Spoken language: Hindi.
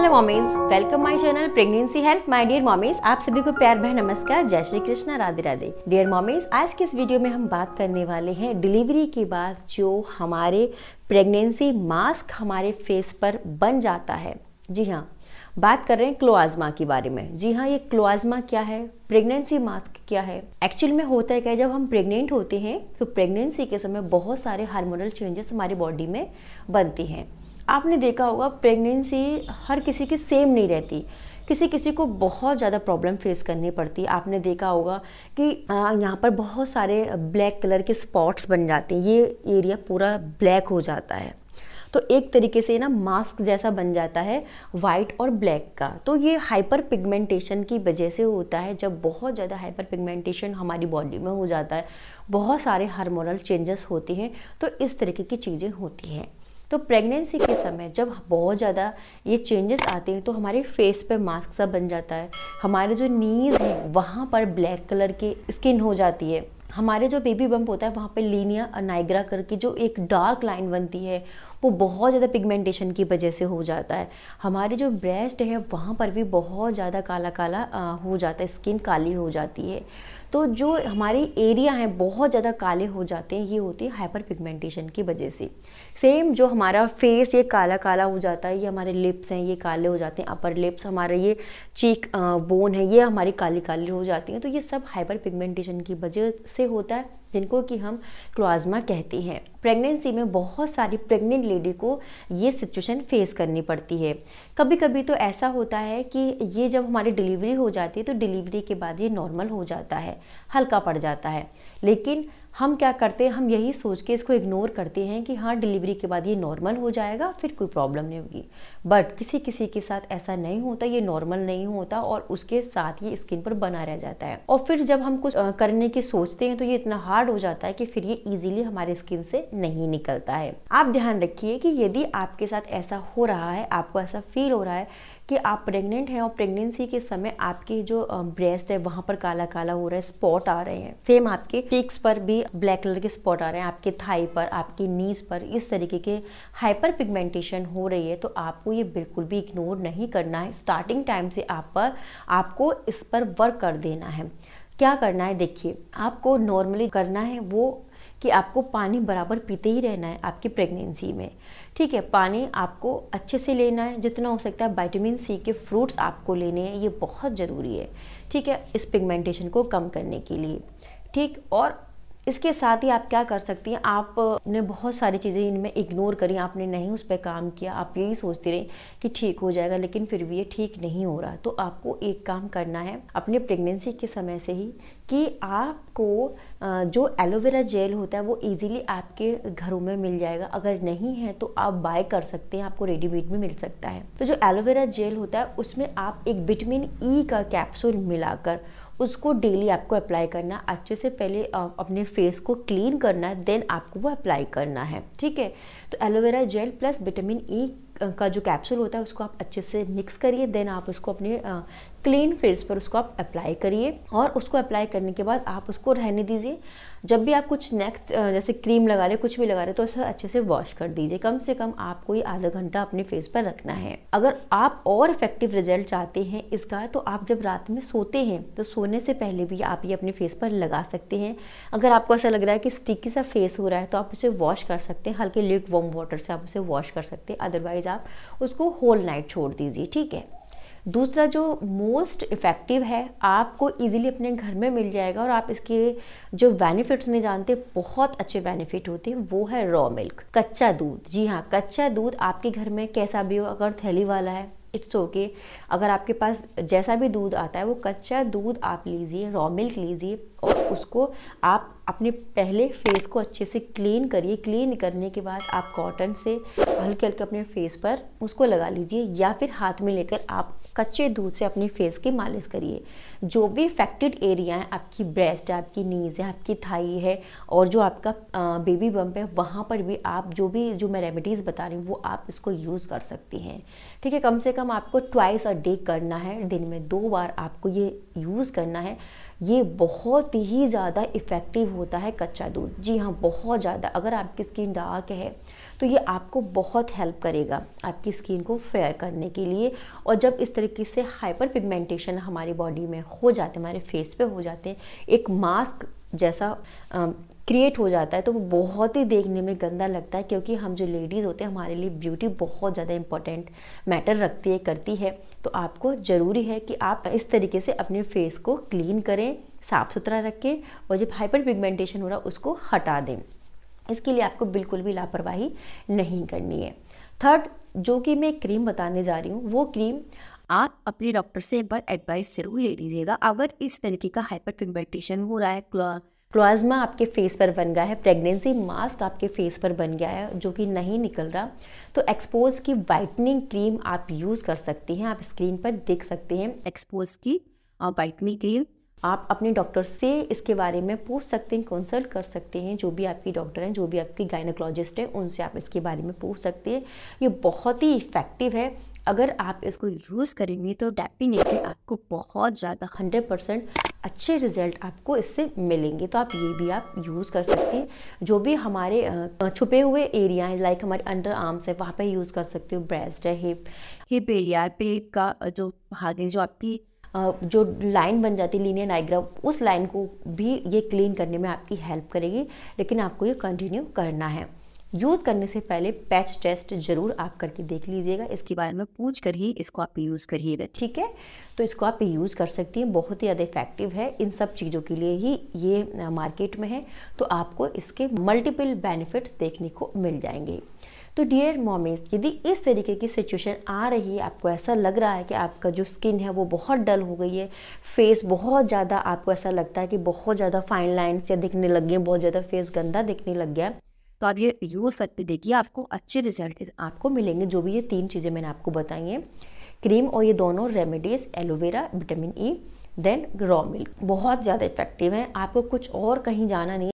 Hello mommies welcome my channel pregnancy help my dear mommies आप सभी को प्यार भर नमस्कार जय श्री कृष्णा राधे राधे डियर मॉमीज आज के इस वीडियो में हम बात करने वाले हैं डिलीवरी के बाद जो हमारे प्रेगनेंसी मास्क हमारे फेस पर बन जाता है जी हाँ बात कर रहे हैं क्लोआजमा के बारे में जी हाँ ये क्लोआजमा क्या है प्रेगनेंसी मास्क क्या है एक्चुअल में होता है क्या जब हम प्रेग्नेंट होते हैं तो प्रेगनेंसी के समय बहुत सारे हार्मोनल चेंजेस हमारी बॉडी में बनती हैं आपने देखा होगा प्रेगनेंसी हर किसी की सेम नहीं रहती किसी किसी को बहुत ज़्यादा प्रॉब्लम फेस करनी पड़ती है आपने देखा होगा कि यहाँ पर बहुत सारे ब्लैक कलर के स्पॉट्स बन जाते हैं ये एरिया पूरा ब्लैक हो जाता है तो एक तरीके से ना मास्क जैसा बन जाता है वाइट और ब्लैक का तो ये हाइपर पिगमेंटेशन की वजह से होता है जब बहुत ज़्यादा हाइपर पिगमेंटेशन हमारी बॉडी में हो जाता है बहुत सारे हार्मोनल चेंजेस होते हैं तो इस तरीके की चीज़ें होती हैं तो प्रेगनेंसी के समय जब बहुत ज़्यादा ये चेंजेस आते हैं तो हमारे फेस पे मास्क सा बन जाता है हमारे जो नीज़ हैं वहाँ पर ब्लैक कलर की स्किन हो जाती है हमारे जो बेबी बम्प होता है वहाँ पे लीनिया अनाइग्रा करके जो एक डार्क लाइन बनती है वो बहुत ज़्यादा पिगमेंटेशन की वजह से हो जाता है हमारे जो ब्रेस्ट है वहाँ पर भी बहुत ज़्यादा काला काला हो जाता है स्किन काली हो जाती है तो जो हमारी एरिया हैं बहुत ज़्यादा काले हो जाते हैं ये होती है हाइपर पिगमेंटेशन की वजह से सेम जो हमारा फेस ये काला काला हो जाता है ये हमारे लिप्स हैं ये काले हो जाते हैं अपर लिप्स हमारे ये चीक बोन है ये हमारी काली काली हो जाती हैं तो ये सब हाइपर पिगमेंटेशन की वजह से होता है जिनको कि हम क्लाज्मा कहते हैं प्रेगनेंसी में बहुत सारी प्रेग्नेंट लेडी को ये सिचुएशन फेस करनी पड़ती है कभी कभी तो ऐसा होता है कि ये जब हमारी डिलीवरी हो जाती है तो डिलीवरी के बाद ये नॉर्मल हो जाता है हल्का पड़ जाता है लेकिन हम क्या करते हैं हम यही सोच के इसको इग्नोर करते हैं कि हाँ डिलीवरी के बाद ये नॉर्मल हो जाएगा फिर कोई प्रॉब्लम नहीं होगी बट किसी किसी के साथ ऐसा नहीं होता ये नॉर्मल नहीं होता और उसके साथ ये स्किन पर बना रह जाता है और फिर जब हम कुछ करने की सोचते हैं तो ये इतना हार्ड हो जाता है कि फिर ये ईजिली हमारे स्किन से नहीं निकलता है आप ध्यान रखिए कि यदि आपके साथ ऐसा हो रहा है आपको ऐसा फील हो रहा है कि आप प्रेग्नेंट हैं और प्रेगनेंसी के समय आपके जो ब्रेस्ट है वहां पर काला काला हो रहा है स्पॉट आ रहे हैं सेम आपके टिक्स पर भी ब्लैक कलर के स्पॉट आ रहे हैं आपके थाई पर आपकी नीज पर इस तरीके के हाइपर पिगमेंटेशन हो रही है तो आपको ये बिल्कुल भी इग्नोर नहीं करना है स्टार्टिंग टाइम से आप पर आपको इस पर वर्क कर देना है क्या करना है देखिए आपको नॉर्मली करना है वो कि आपको पानी बराबर पीते ही रहना है आपकी प्रेगनेंसी में ठीक है पानी आपको अच्छे से लेना है जितना हो सकता है वाइटामिन सी के फ्रूट्स आपको लेने हैं ये बहुत ज़रूरी है ठीक है इस पिगमेंटेशन को कम करने के लिए ठीक और इसके साथ ही आप क्या कर सकती हैं आपने बहुत सारी चीज़ें इनमें इग्नोर करी आपने नहीं उस पर काम किया आप यही सोचते रहे कि ठीक हो जाएगा लेकिन फिर भी ये ठीक नहीं हो रहा तो आपको एक काम करना है अपने प्रेगनेंसी के समय से ही कि आपको जो एलोवेरा जेल होता है वो इजीली आपके घरों में मिल जाएगा अगर नहीं है तो आप बाय कर सकते हैं आपको रेडीमेड भी मिल सकता है तो जो एलोवेरा जेल होता है उसमें आप एक विटामिन ई e का कैप्सूल मिलाकर उसको डेली आपको अप्लाई करना अच्छे से पहले अपने फेस को क्लीन करना देन आपको वो अप्लाई करना है ठीक है तो aloe vera gel plus vitamin E e का जो कैप्सूल होता है उसको आप अच्छे से मिक्स करिए देन आप उसको अपने क्लीन फेस पर उसको आप अप्लाई करिए और उसको अप्लाई करने के बाद आप उसको रहने दीजिए जब भी आप कुछ नेक्स्ट जैसे क्रीम लगा रहे कुछ भी लगा रहे तो उसे अच्छे से वॉश कर दीजिए कम से कम आपको ये आधा घंटा अपने फेस पर रखना है अगर आप और इफेक्टिव रिजल्ट चाहते हैं इसका तो आप जब रात में सोते हैं तो सोने से पहले भी आप ये अपने फेस पर लगा सकते हैं अगर आपको ऐसा लग रहा है कि स्टिकी सा फेस हो रहा है तो आप उसे वॉश कर सकते हैं हल्के लिक वॉम वाटर से आप उसे वॉश कर सकते हैं अदरवाइज आप उसको होल नाइट छोड़ दीजिए ठीक है दूसरा जो मोस्ट इफ़ेक्टिव है आपको इजीली अपने घर में मिल जाएगा और आप इसके जो बेनिफिट्स नहीं जानते बहुत अच्छे बेनिफिट होते हैं वो है रॉ मिल्क कच्चा दूध जी हाँ कच्चा दूध आपके घर में कैसा भी हो अगर थैली वाला है इट्स ओके okay. अगर आपके पास जैसा भी दूध आता है वो कच्चा दूध आप लीजिए रॉ मिल्क लीजिए और उसको आप अपने पहले फेस को अच्छे से क्लीन करिए क्लीन करने के बाद आप कॉटन से हल्के हल्के अपने फेस पर उसको लगा लीजिए या फिर हाथ में लेकर आप कच्चे दूध से अपने फेस की मालिश करिए जो भी इफेक्टेड एरिया है आपकी ब्रेस्ट है आपकी नीज़ है आपकी थाई है और जो आपका बेबी बम्प है वहाँ पर भी आप जो भी जो मैं रेमेडीज़ बता रही हूँ वो आप इसको यूज़ कर सकती हैं ठीक है कम से कम आपको ट्वाइस अ डे करना है दिन में दो बार आपको ये यूज़ करना है ये बहुत ही ज़्यादा इफ़ेक्टिव होता है कच्चा दूध जी हाँ बहुत ज़्यादा अगर आपकी स्किन डार्क है तो ये आपको बहुत हेल्प करेगा आपकी स्किन को फेयर करने के लिए और जब इस तरीके से हाइपर पिगमेंटेशन हमारी बॉडी में हो जाते हमारे फेस पे हो जाते हैं एक मास्क जैसा क्रिएट हो जाता है तो वो बहुत ही देखने में गंदा लगता है क्योंकि हम जो लेडीज़ होते हैं हमारे लिए ब्यूटी बहुत ज़्यादा इंपॉर्टेंट मैटर रखती है करती है तो आपको ज़रूरी है कि आप इस तरीके से अपने फेस को क्लीन करें साफ़ सुथरा रखें और जब हाइपर पिगमेंटेशन हो रहा है उसको हटा दें इसके लिए आपको बिल्कुल भी लापरवाही नहीं करनी है थर्ड जो कि मैं क्रीम बताने जा रही हूँ वो क्रीम आप अपने डॉक्टर से एक बार एडवाइस जरूर ले लीजिएगा अगर इस तरीके का हाइपर पिगमेंटेशन हो रहा है क्लाज्मा आपके फेस पर बन गया है प्रेगनेंसी मास्क आपके फेस पर बन गया है जो कि नहीं निकल रहा तो एक्सपोज की वाइटनिंग क्रीम आप यूज़ कर सकते हैं आप स्क्रीन पर देख सकते हैं एक्सपोज की वाइटनिंग क्रीम आप अपने डॉक्टर से इसके बारे में पूछ सकते हैं कंसल्ट कर सकते हैं जो भी आपकी डॉक्टर हैं जो भी आपकी गायनोकोलॉजिस्ट हैं उनसे आप इसके बारे में पूछ सकते हैं ये बहुत ही इफ़ेक्टिव है अगर आप इसको यूज़ करेंगे तो डेफिनेटली आपको बहुत ज़्यादा हंड्रेड परसेंट अच्छे रिजल्ट आपको इससे मिलेंगे तो आप ये भी आप यूज़ कर सकते हैं जो भी हमारे छुपे हुए एरिया हैं लाइक हमारे अंडर आर्म्स है वहाँ पे यूज़ कर सकते हो ब्रेस्ट है हिप हिप एरिया पेट का जो भाग है जो आपकी जो लाइन बन जाती है लीनियर नाइग्रा उस लाइन को भी ये क्लीन करने में आपकी हेल्प करेगी लेकिन आपको ये कंटिन्यू करना है यूज़ करने से पहले पैच टेस्ट ज़रूर आप करके देख लीजिएगा इसके बारे में पूछ कर ही इसको आप यूज़ करिएगा ठीक है तो इसको आप यूज़ कर सकती हैं बहुत ही ज़्यादा इफेक्टिव है इन सब चीज़ों के लिए ही ये मार्केट में है तो आपको इसके मल्टीपल बेनिफिट्स देखने को मिल जाएंगे तो डियर मॉमीज यदि इस तरीके की सिचुएशन आ रही है आपको ऐसा लग रहा है कि आपका जो स्किन है वो बहुत डल हो गई है फेस बहुत ज़्यादा आपको ऐसा लगता है कि बहुत ज़्यादा फाइन लाइन्स या दिखने लग गए बहुत ज़्यादा फेस गंदा दिखने लग गया है तो आप ये यूज़ करके देखिए आपको अच्छे रिजल्ट आपको मिलेंगे जो भी ये तीन चीज़ें मैंने आपको बताई हैं क्रीम और ये दोनों remedies aloe vera vitamin E then raw milk बहुत ज़्यादा इफेक्टिव हैं आपको कुछ और कहीं जाना नहीं